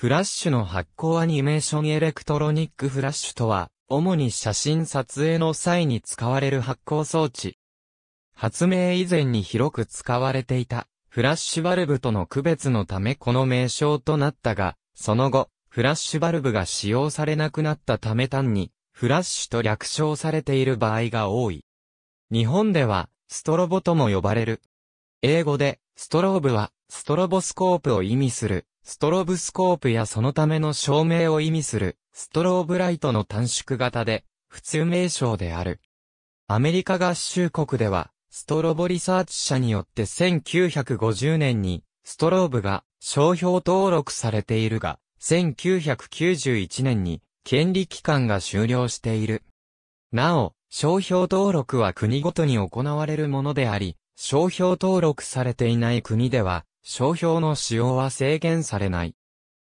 フラッシュの発光アニメーションエレクトロニックフラッシュとは、主に写真撮影の際に使われる発光装置。発明以前に広く使われていた、フラッシュバルブとの区別のためこの名称となったが、その後、フラッシュバルブが使用されなくなったため単に、フラッシュと略称されている場合が多い。日本では、ストロボとも呼ばれる、英語で、ストローブは、ストロボスコープを意味する、ストロブスコープやそのための照明を意味する、ストローブライトの短縮型で、普通名称である。アメリカ合衆国では、ストロボリサーチ社によって1950年に、ストローブが商標登録されているが、1991年に権利期間が終了している。なお、商標登録は国ごとに行われるものであり、商標登録されていない国では、商標の使用は制限されない。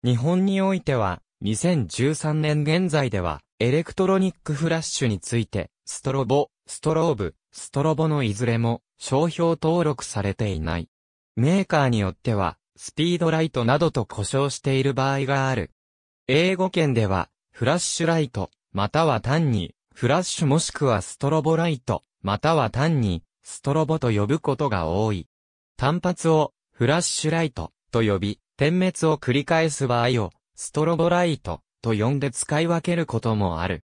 日本においては、2013年現在では、エレクトロニックフラッシュについて、ストロボ、ストローブ、ストロボのいずれも、商標登録されていない。メーカーによっては、スピードライトなどと呼称している場合がある。英語圏では、フラッシュライト、または単に、フラッシュもしくはストロボライト、または単に、ストロボと呼ぶことが多い。単発をフラッシュライトと呼び、点滅を繰り返す場合をストロボライトと呼んで使い分けることもある。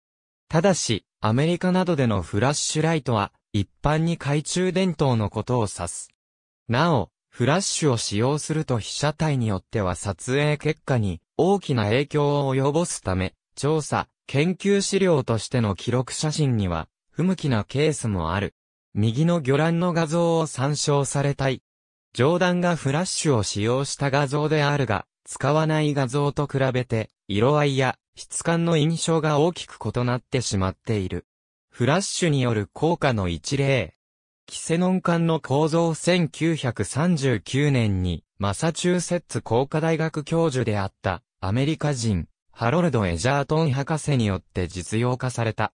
ただし、アメリカなどでのフラッシュライトは一般に懐中電灯のことを指す。なお、フラッシュを使用すると被写体によっては撮影結果に大きな影響を及ぼすため、調査、研究資料としての記録写真には不向きなケースもある。右の魚卵の画像を参照されたい。上段がフラッシュを使用した画像であるが、使わない画像と比べて、色合いや質感の印象が大きく異なってしまっている。フラッシュによる効果の一例。キセノン管の構造1939年に、マサチューセッツ工科大学教授であった、アメリカ人、ハロルド・エジャートン博士によって実用化された。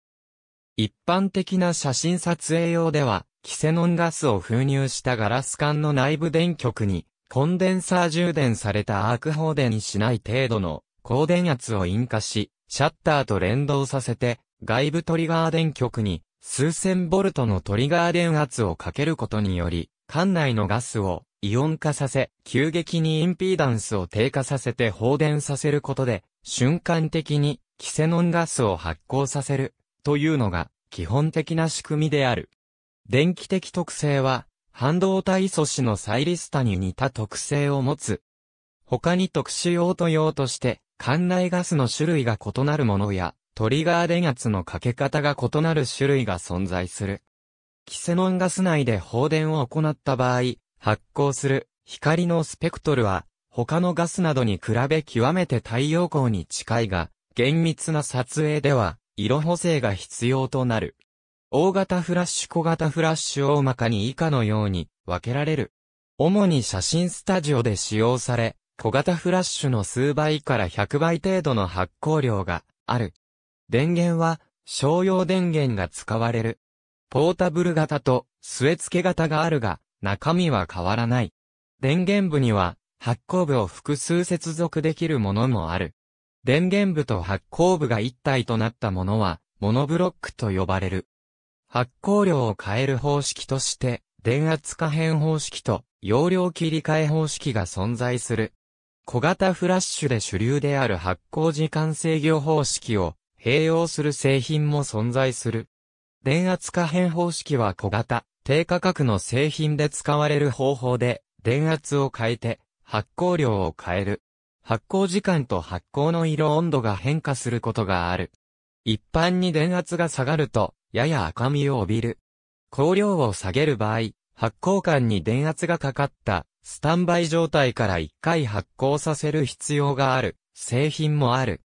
一般的な写真撮影用では、キセノンガスを封入したガラス管の内部電極に、コンデンサー充電されたアーク放電にしない程度の高電圧を引火し、シャッターと連動させて、外部トリガー電極に数千ボルトのトリガー電圧をかけることにより、管内のガスをイオン化させ、急激にインピーダンスを低下させて放電させることで、瞬間的にキセノンガスを発光させるというのが基本的な仕組みである。電気的特性は、半導体素子のサイリスタに似た特性を持つ。他に特殊用途用として、管内ガスの種類が異なるものや、トリガー電圧のかけ方が異なる種類が存在する。キセノンガス内で放電を行った場合、発光する光のスペクトルは、他のガスなどに比べ極めて太陽光に近いが、厳密な撮影では、色補正が必要となる。大型フラッシュ小型フラッシュ大まかに以下のように分けられる。主に写真スタジオで使用され、小型フラッシュの数倍から100倍程度の発光量がある。電源は商用電源が使われる。ポータブル型と据え付け型があるが、中身は変わらない。電源部には発光部を複数接続できるものもある。電源部と発光部が一体となったものは、モノブロックと呼ばれる。発光量を変える方式として、電圧可変方式と容量切り替え方式が存在する。小型フラッシュで主流である発光時間制御方式を併用する製品も存在する。電圧可変方式は小型、低価格の製品で使われる方法で、電圧を変えて、発光量を変える。発酵時間と発酵の色温度が変化することがある。一般に電圧が下がると、やや赤みを帯びる。光量を下げる場合、発酵管に電圧がかかったスタンバイ状態から一回発酵させる必要がある製品もある。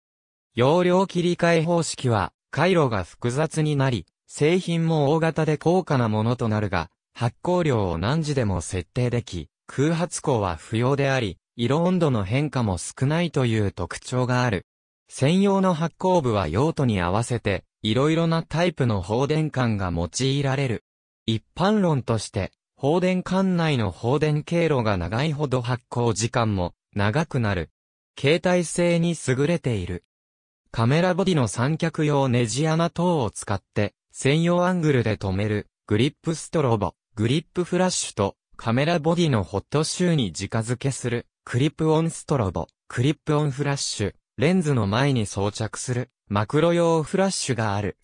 容量切り替え方式は回路が複雑になり、製品も大型で高価なものとなるが、発酵量を何時でも設定でき、空発酵は不要であり、色温度の変化も少ないという特徴がある。専用の発酵部は用途に合わせて、いろいろなタイプの放電管が用いられる。一般論として、放電管内の放電経路が長いほど発酵時間も長くなる。携帯性に優れている。カメラボディの三脚用ネジ穴等を使って、専用アングルで止める、グリップストロボ、グリップフラッシュと、カメラボディのホットシューに直付けする、クリップオンストロボ、クリップオンフラッシュ、レンズの前に装着する、マクロ用フラッシュがある。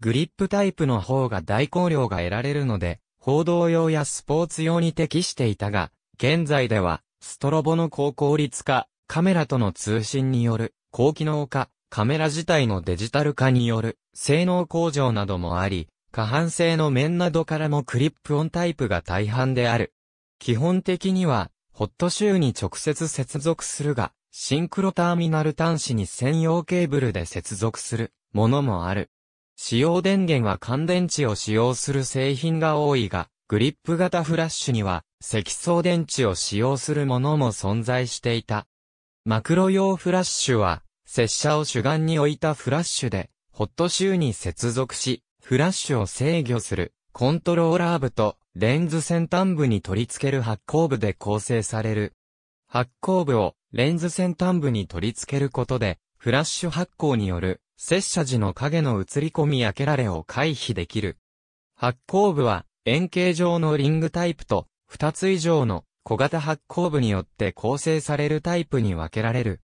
グリップタイプの方が大光量が得られるので、報道用やスポーツ用に適していたが、現在では、ストロボの高効率化、カメラとの通信による高機能化、カメラ自体のデジタル化による性能向上などもあり、過半性の面などからもクリップオンタイプが大半である。基本的には、ホットシューに直接接続するが、シンクロターミナル端子に専用ケーブルで接続するものもある。使用電源は乾電池を使用する製品が多いが、グリップ型フラッシュには積層電池を使用するものも存在していた。マクロ用フラッシュは、拙者を主眼に置いたフラッシュで、ホットシューに接続し、フラッシュを制御するコントローラー部とレンズ先端部に取り付ける発光部で構成される。発光部をレンズ先端部に取り付けることで、フラッシュ発光による接写時の影の映り込みやけられを回避できる。発光部は円形状のリングタイプと2つ以上の小型発光部によって構成されるタイプに分けられる。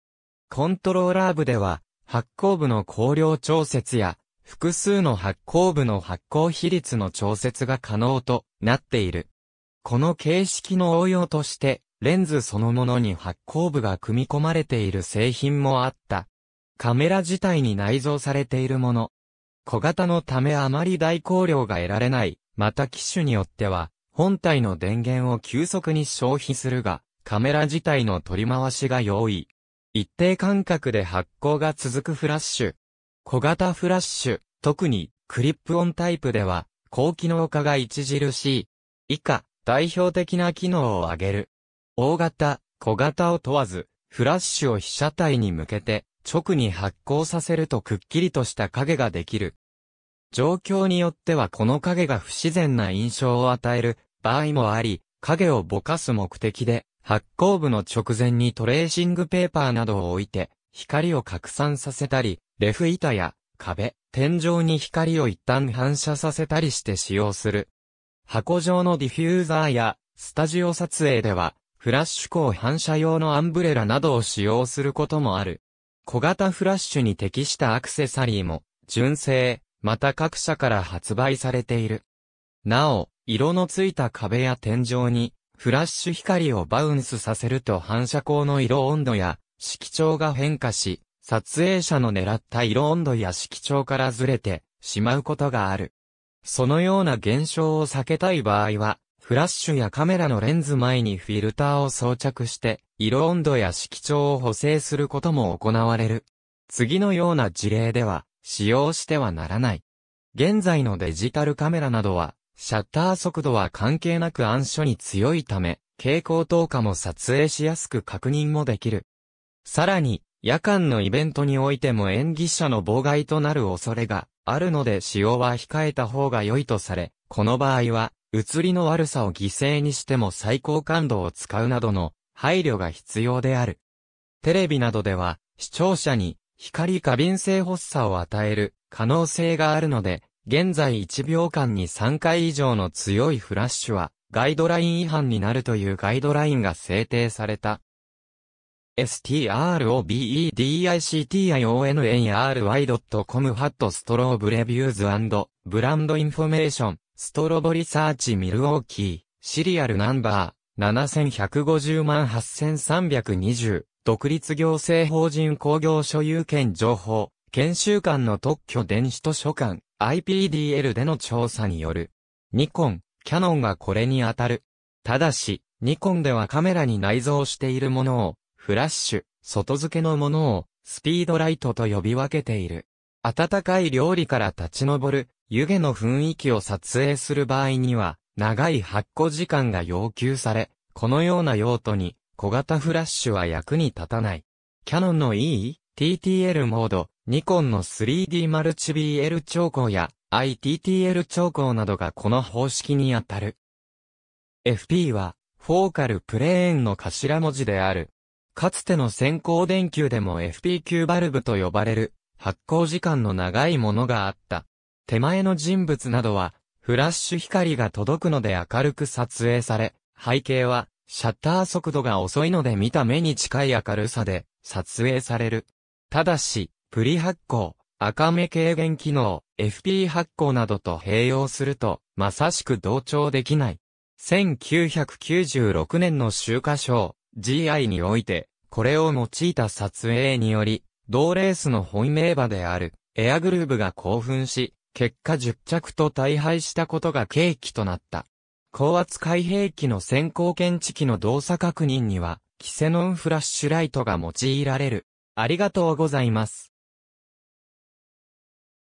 コントローラー部では発光部の光量調節や複数の発行部の発行比率の調節が可能となっている。この形式の応用として、レンズそのものに発光部が組み込まれている製品もあった。カメラ自体に内蔵されているもの。小型のためあまり大光量が得られない。また機種によっては、本体の電源を急速に消費するが、カメラ自体の取り回しが容易。一定間隔で発光が続くフラッシュ。小型フラッシュ、特にクリップオンタイプでは、高機能化が著しい。以下、代表的な機能を挙げる。大型、小型を問わず、フラッシュを被写体に向けて、直に発光させるとくっきりとした影ができる。状況によってはこの影が不自然な印象を与える場合もあり、影をぼかす目的で、発光部の直前にトレーシングペーパーなどを置いて、光を拡散させたり、レフ板や壁、天井に光を一旦反射させたりして使用する。箱状のディフューザーや、スタジオ撮影では、フラッシュ光反射用のアンブレラなどを使用することもある。小型フラッシュに適したアクセサリーも、純正、また各社から発売されている。なお、色のついた壁や天井に、フラッシュ光をバウンスさせると反射光の色温度や、色調が変化し、撮影者の狙った色温度や色調からずれてしまうことがある。そのような現象を避けたい場合は、フラッシュやカメラのレンズ前にフィルターを装着して、色温度や色調を補正することも行われる。次のような事例では、使用してはならない。現在のデジタルカメラなどは、シャッター速度は関係なく暗所に強いため、蛍光透過も撮影しやすく確認もできる。さらに、夜間のイベントにおいても演技者の妨害となる恐れがあるので使用は控えた方が良いとされ、この場合は、映りの悪さを犠牲にしても最高感度を使うなどの配慮が必要である。テレビなどでは、視聴者に光過敏性発作を与える可能性があるので、現在1秒間に3回以上の強いフラッシュは、ガイドライン違反になるというガイドラインが制定された。strobedictionary.com ハットストローブレビューズブランドインフォメーションストロボリサーチミルウォーキーシリアルナンバー7150万8320独立行政法人工業所有権情報研修館の特許電子図書館 IPDL での調査によるニコン、キャノンがこれに当たる。ただし、ニコンではカメラに内蔵しているものをフラッシュ、外付けのものを、スピードライトと呼び分けている。暖かい料理から立ち上る、湯気の雰囲気を撮影する場合には、長い発酵時間が要求され、このような用途に、小型フラッシュは役に立たない。キャノンの E、TTL モード、ニコンの 3D マルチ BL 調光や ITTL 調光などがこの方式にあたる。FP は、フォーカルプレーンの頭文字である。かつての先行電球でも FPQ バルブと呼ばれる、発光時間の長いものがあった。手前の人物などは、フラッシュ光が届くので明るく撮影され、背景は、シャッター速度が遅いので見た目に近い明るさで、撮影される。ただし、プリ発光、赤目軽減機能、FP 発光などと併用すると、まさしく同調できない。1996年の集荷賞、GI において、これを用いた撮影により、同レースの本命馬である、エアグルーブが興奮し、結果10着と大敗したことが契機となった。高圧開閉機の先行検知器の動作確認には、キセノンフラッシュライトが用いられる。ありがとうございます。